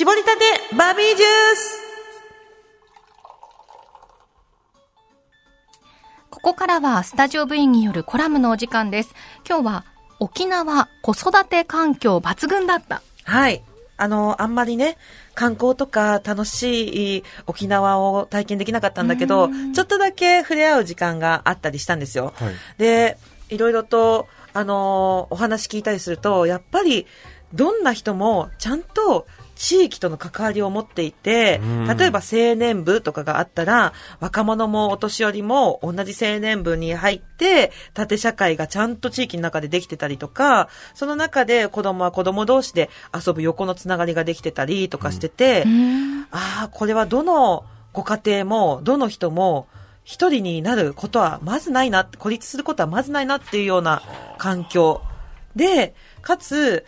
絞りたてバービージュースここからはスタジオ部員によるコラムのお時間です。今日は沖縄子育て環境抜群だった。はい。あの、あんまりね、観光とか楽しい沖縄を体験できなかったんだけど、ちょっとだけ触れ合う時間があったりしたんですよ。はい、で、いろいろと、あの、お話聞いたりすると、やっぱり、どんな人もちゃんと地域との関わりを持っていて、例えば青年部とかがあったら、若者もお年寄りも同じ青年部に入って、縦社会がちゃんと地域の中でできてたりとか、その中で子供は子供同士で遊ぶ横のつながりができてたりとかしてて、うん、ああ、これはどのご家庭も、どの人も、一人になることはまずないな、孤立することはまずないなっていうような環境。で、かつ、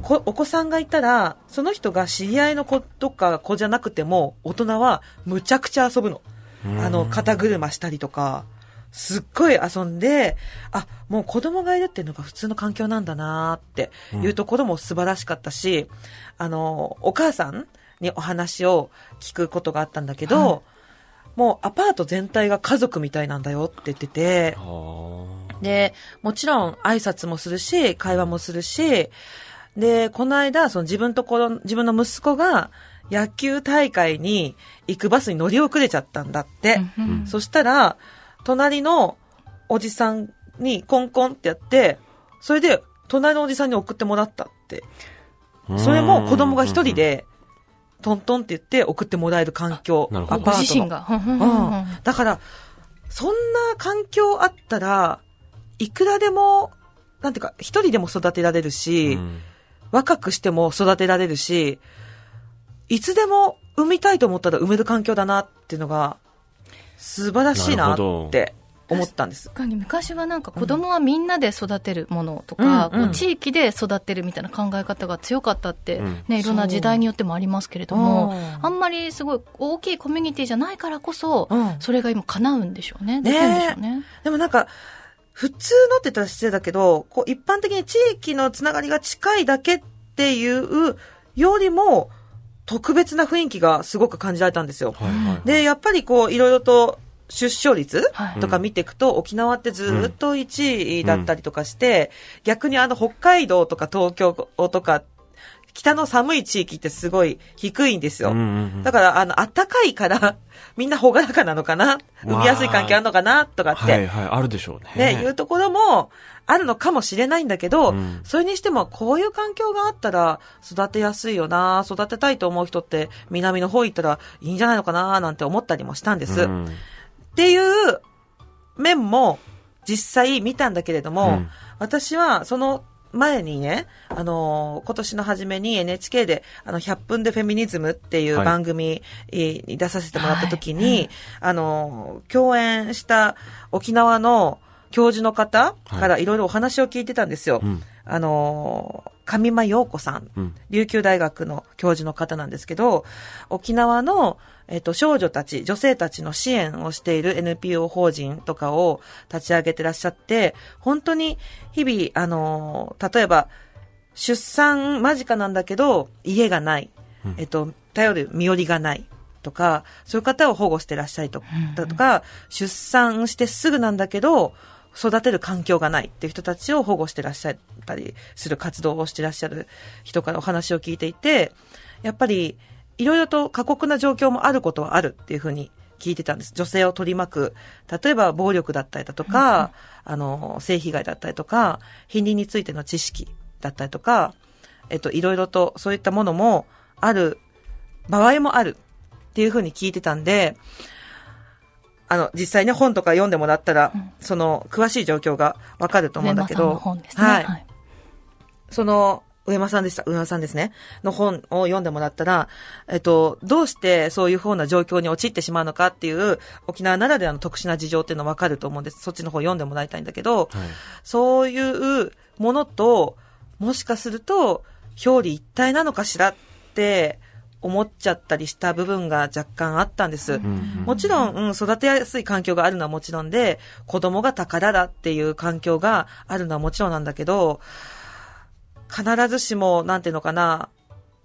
お子さんがいたら、その人が知り合いの子とか子じゃなくても、大人はむちゃくちゃ遊ぶの。あの、肩車したりとか、すっごい遊んで、あ、もう子供がいるっていうのが普通の環境なんだなーっていうところも素晴らしかったし、うん、あの、お母さんにお話を聞くことがあったんだけど、はい、もうアパート全体が家族みたいなんだよって言ってて、で、もちろん挨拶もするし、会話もするし、で、この間、その自分とこの、自分の息子が、野球大会に行くバスに乗り遅れちゃったんだって。うんそしたら、隣のおじさんにコンコンってやって、それで、隣のおじさんに送ってもらったって。それも子供が一人で、トントンって言って送ってもらえる環境。アパ自身が。うん。だから、そんな環境あったら、いくらでも、なんていうか、一人でも育てられるし、うん若くしても育てられるし、いつでも産みたいと思ったら産める環境だなっていうのが、素晴らしいなって思ったんです。確かに昔はなんか子供はみんなで育てるものとか、うん、地域で育てるみたいな考え方が強かったって、うん、ね、いろんな時代によってもありますけれども、あんまりすごい大きいコミュニティじゃないからこそ、それが今叶うんでしょうね。できるんでしょうね。ねでもなんか、普通のって言ったら失礼だけど、こう一般的に地域のつながりが近いだけっていうよりも、特別な雰囲気がすごく感じられたんですよ。はいはいはい、で、やっぱりこう、いろいろと出生率とか見ていくと、沖縄ってずっと1位だったりとかして、逆にあの北海道とか東京とか北の寒い地域ってすごい低いんですよ。うんうんうん、だから、あの、暖かいから、みんなほがらかなのかな産みやすい環境あるのかなとかって。はいはい、あるでしょうね。ね、いうところも、あるのかもしれないんだけど、うん、それにしても、こういう環境があったら、育てやすいよな育てたいと思う人って、南の方行ったらいいんじゃないのかななんて思ったりもしたんです。うん、っていう面も、実際見たんだけれども、うん、私はその前にね、あのー、今年の初めに NHK で、あの、100分でフェミニズムっていう番組に出させてもらった時に、はいはい、あのー、共演した沖縄の教授の方からいろいろお話を聞いてたんですよ。はい、あのー上間陽子さん琉球大学の教授の方なんですけど、沖縄の、えっと、少女たち、女性たちの支援をしている NPO 法人とかを立ち上げてらっしゃって、本当に日々、あの、例えば、出産間近なんだけど、家がない。えっと、頼る身寄りがない。とか、そういう方を保護してらっしゃいと、だとか、出産してすぐなんだけど、育てる環境がないっていう人たちを保護してらっしゃったりする活動をしてらっしゃる人からお話を聞いていて、やっぱりいろいろと過酷な状況もあることはあるっていうふうに聞いてたんです。女性を取り巻く、例えば暴力だったりだとか、あの、性被害だったりとか、貧乳についての知識だったりとか、えっと、いろいろとそういったものもある場合もあるっていうふうに聞いてたんで、あの、実際ね、本とか読んでもらったら、うん、その、詳しい状況がわかると思うんだけど。本ですね。はい。はい、その、上間さんでした、上間さんですね、の本を読んでもらったら、えっと、どうしてそういうふうな状況に陥ってしまうのかっていう、沖縄ならではの特殊な事情っていうのわかると思うんです。そっちの方読んでもらいたいんだけど、はい、そういうものと、もしかすると、表裏一体なのかしらって、思っちゃったりした部分が若干あったんです。もちろん、うん、育てやすい環境があるのはもちろんで、子供が宝だっていう環境があるのはもちろんなんだけど、必ずしも、なんていうのかな、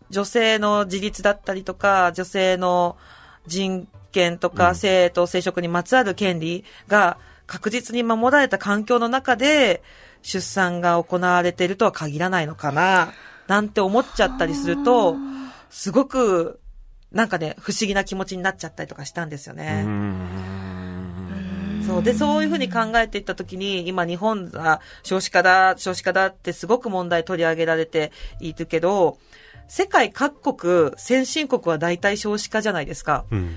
女性の自立だったりとか、女性の人権とか、性と生殖にまつわる権利が確実に守られた環境の中で、出産が行われているとは限らないのかな、なんて思っちゃったりすると、すごく、なんかね、不思議な気持ちになっちゃったりとかしたんですよね。そう。で、そういうふうに考えていったときに、今日本が少子化だ、少子化だってすごく問題取り上げられているけど、世界各国、先進国は大体少子化じゃないですか。うん、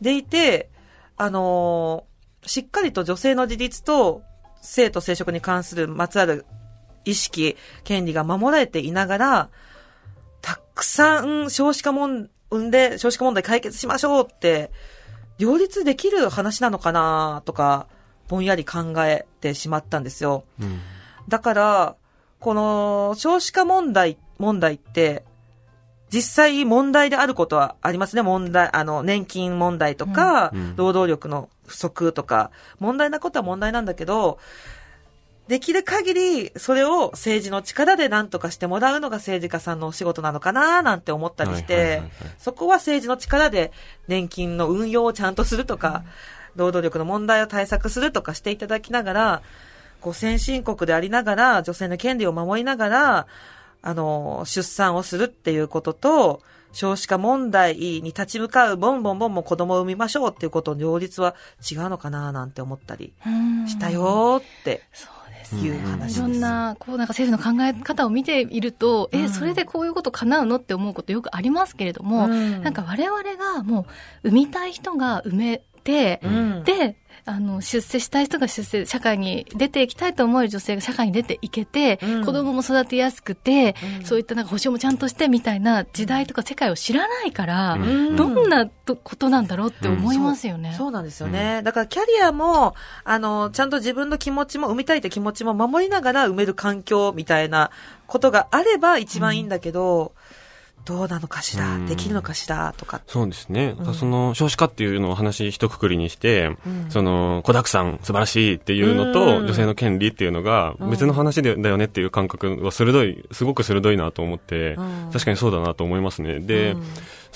でいて、あのー、しっかりと女性の自立と性と生殖に関するまつわる意識、権利が守られていながら、たくさん少子化もん、産んで、少子化問題解決しましょうって、両立できる話なのかなとか、ぼんやり考えてしまったんですよ。うん、だから、この少子化問題、問題って、実際問題であることはありますね。問題、あの、年金問題とか、うん、労働力の不足とか、問題なことは問題なんだけど、できる限り、それを政治の力で何とかしてもらうのが政治家さんのお仕事なのかななんて思ったりして、そこは政治の力で年金の運用をちゃんとするとか、労働力の問題を対策するとかしていただきながら、こう先進国でありながら、女性の権利を守りながら、あの、出産をするっていうことと、少子化問題に立ち向かうボンボンボンも子供を産みましょうっていうことの両立は違うのかななんて思ったりしたよって。うんいう話です。いろんな、こうなんか政府の考え方を見ていると、え、それでこういうこと叶うのって思うことよくありますけれども、なんか我々がもう、産みたい人が産めて、で、あの、出世したい人が出世、社会に出ていきたいと思える女性が社会に出ていけて、うん、子供も育てやすくて、うん、そういったなんか保証もちゃんとしてみたいな時代とか世界を知らないから、うん、どんなことなんだろうって思いますよね。そうそうなんですよね。だからキャリアも、あの、ちゃんと自分の気持ちも、産みたいって気持ちも守りながら埋める環境みたいなことがあれば一番いいんだけど、うんどうなのかしら、うん、できるのかしらとかそうですね、うん、その少子化っていうのを話一括りにして、うん、その子だくさん素晴らしいっていうのと、女性の権利っていうのが別の話で、だよねっていう感覚は鋭いすごく鋭いなと思って、確かにそうだなと思いますねで、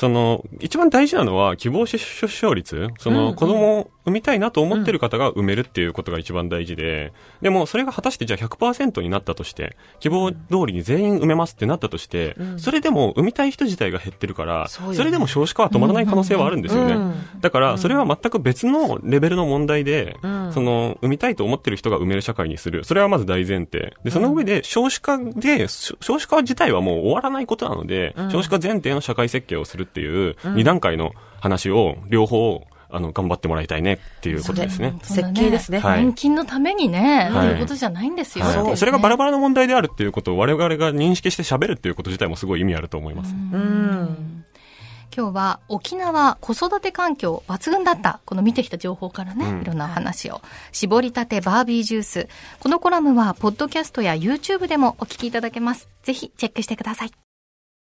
その、一番大事なのは希望出生率。その、子供を産みたいなと思ってる方が産めるっていうことが一番大事で、でもそれが果たしてじゃあ100%になったとして、希望通りに全員産めますってなったとして、それでも産みたい人自体が減ってるから、それでも少子化は止まらない可能性はあるんですよね。だから、それは全く別のレベルの問題で、その、産みたいと思ってる人が産める社会にする。それはまず大前提。で、その上で少子化で、少子化自体はもう終わらないことなので、少子化前提の社会設計をするっていう2段階の話を両方あの頑張ってもらいたいねっていうことですね。設計ですね、はい、年金のためにね、はい、ということじゃないんですよ、はいそですね、それがバラバラの問題であるっていうことを我々が認識して喋るっていうこと自体もすごい意味あると思います。うん今日は沖縄子育て環境抜群だったこの見てきた情報からね、ん、いろんなお話を絞りたてバービージュースこのコラムはポッドキャストや YouTube でもお聞きいただけますぜひチェックしてください